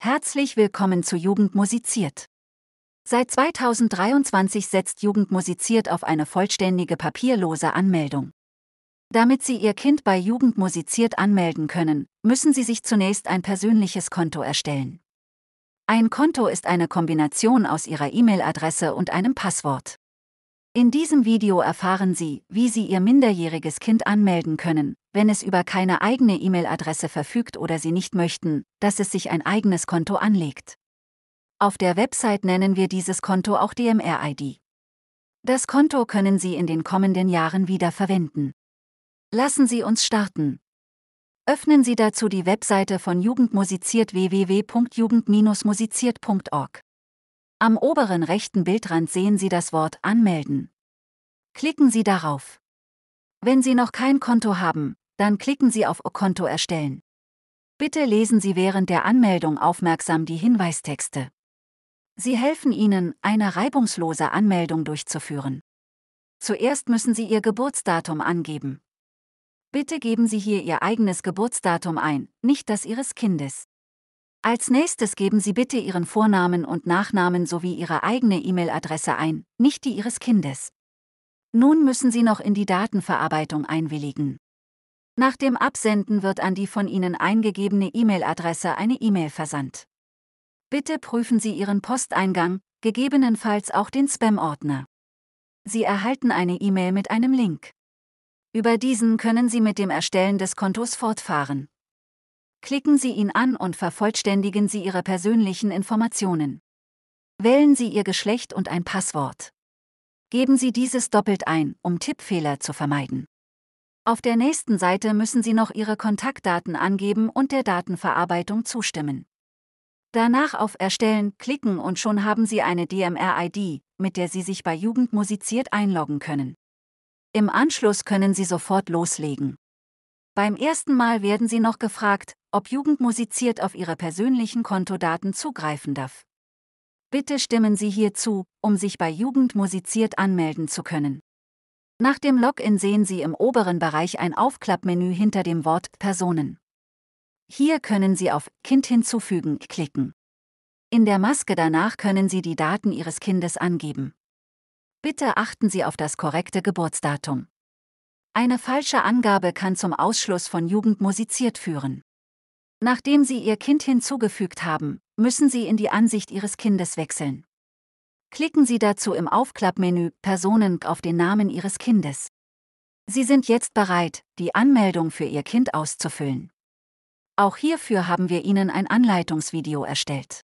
Herzlich willkommen zu Jugend musiziert. Seit 2023 setzt Jugend musiziert auf eine vollständige papierlose Anmeldung. Damit Sie Ihr Kind bei Jugend musiziert anmelden können, müssen Sie sich zunächst ein persönliches Konto erstellen. Ein Konto ist eine Kombination aus Ihrer E-Mail-Adresse und einem Passwort. In diesem Video erfahren Sie, wie Sie Ihr minderjähriges Kind anmelden können, wenn es über keine eigene E-Mail-Adresse verfügt oder Sie nicht möchten, dass es sich ein eigenes Konto anlegt. Auf der Website nennen wir dieses Konto auch DMR-ID. Das Konto können Sie in den kommenden Jahren wieder verwenden. Lassen Sie uns starten. Öffnen Sie dazu die Webseite von Jugendmusiziert www.jugend-musiziert.org. Am oberen rechten Bildrand sehen Sie das Wort Anmelden. Klicken Sie darauf. Wenn Sie noch kein Konto haben, dann klicken Sie auf Konto erstellen. Bitte lesen Sie während der Anmeldung aufmerksam die Hinweistexte. Sie helfen Ihnen, eine reibungslose Anmeldung durchzuführen. Zuerst müssen Sie Ihr Geburtsdatum angeben. Bitte geben Sie hier Ihr eigenes Geburtsdatum ein, nicht das Ihres Kindes. Als nächstes geben Sie bitte Ihren Vornamen und Nachnamen sowie Ihre eigene E-Mail-Adresse ein, nicht die Ihres Kindes. Nun müssen Sie noch in die Datenverarbeitung einwilligen. Nach dem Absenden wird an die von Ihnen eingegebene E-Mail-Adresse eine E-Mail versandt. Bitte prüfen Sie Ihren Posteingang, gegebenenfalls auch den Spam-Ordner. Sie erhalten eine E-Mail mit einem Link. Über diesen können Sie mit dem Erstellen des Kontos fortfahren. Klicken Sie ihn an und vervollständigen Sie Ihre persönlichen Informationen. Wählen Sie Ihr Geschlecht und ein Passwort. Geben Sie dieses doppelt ein, um Tippfehler zu vermeiden. Auf der nächsten Seite müssen Sie noch Ihre Kontaktdaten angeben und der Datenverarbeitung zustimmen. Danach auf Erstellen klicken und schon haben Sie eine DMR-ID, mit der Sie sich bei Jugend musiziert einloggen können. Im Anschluss können Sie sofort loslegen. Beim ersten Mal werden Sie noch gefragt, ob Jugend musiziert auf Ihre persönlichen Kontodaten zugreifen darf. Bitte stimmen Sie hierzu, um sich bei Jugend musiziert anmelden zu können. Nach dem Login sehen Sie im oberen Bereich ein Aufklappmenü hinter dem Wort Personen. Hier können Sie auf Kind hinzufügen klicken. In der Maske danach können Sie die Daten Ihres Kindes angeben. Bitte achten Sie auf das korrekte Geburtsdatum. Eine falsche Angabe kann zum Ausschluss von Jugend musiziert führen. Nachdem Sie Ihr Kind hinzugefügt haben, müssen Sie in die Ansicht Ihres Kindes wechseln. Klicken Sie dazu im Aufklappmenü Personen auf den Namen Ihres Kindes. Sie sind jetzt bereit, die Anmeldung für Ihr Kind auszufüllen. Auch hierfür haben wir Ihnen ein Anleitungsvideo erstellt.